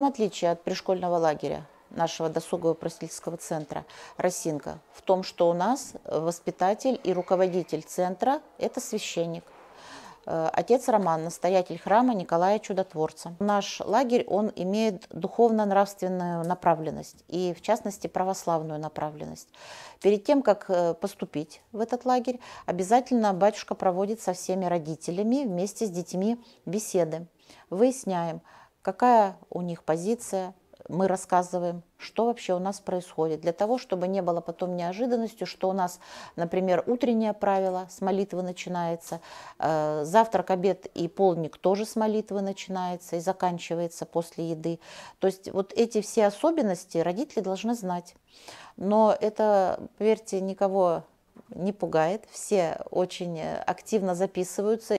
В отличие от пришкольного лагеря, нашего досугового просветительского центра «Росинка» в том, что у нас воспитатель и руководитель центра – это священник. Э, отец Роман, настоятель храма Николая Чудотворца. Наш лагерь, он имеет духовно-нравственную направленность и, в частности, православную направленность. Перед тем, как э, поступить в этот лагерь, обязательно батюшка проводит со всеми родителями вместе с детьми беседы. Выясняем, какая у них позиция, мы рассказываем, что вообще у нас происходит, для того, чтобы не было потом неожиданностью, что у нас, например, утреннее правило с молитвы начинается, э, завтрак, обед и полник тоже с молитвы начинается и заканчивается после еды. То есть вот эти все особенности родители должны знать. Но это, поверьте, никого не пугает, все очень э, активно записываются.